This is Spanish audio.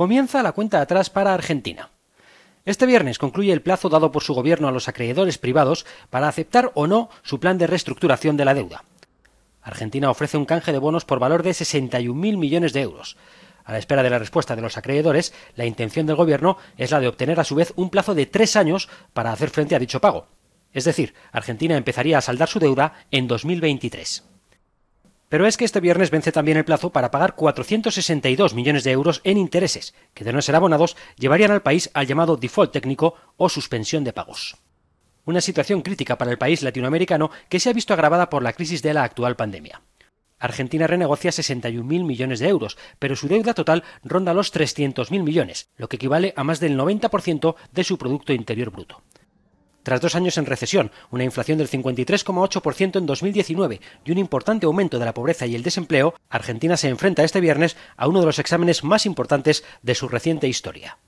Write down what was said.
comienza la cuenta atrás para Argentina. Este viernes concluye el plazo dado por su gobierno a los acreedores privados para aceptar o no su plan de reestructuración de la deuda. Argentina ofrece un canje de bonos por valor de 61.000 millones de euros. A la espera de la respuesta de los acreedores, la intención del gobierno es la de obtener a su vez un plazo de tres años para hacer frente a dicho pago. Es decir, Argentina empezaría a saldar su deuda en 2023. Pero es que este viernes vence también el plazo para pagar 462 millones de euros en intereses, que de no ser abonados llevarían al país al llamado default técnico o suspensión de pagos. Una situación crítica para el país latinoamericano que se ha visto agravada por la crisis de la actual pandemia. Argentina renegocia 61.000 millones de euros, pero su deuda total ronda los 300.000 millones, lo que equivale a más del 90% de su Producto Interior Bruto. Tras dos años en recesión, una inflación del 53,8% en 2019 y un importante aumento de la pobreza y el desempleo, Argentina se enfrenta este viernes a uno de los exámenes más importantes de su reciente historia.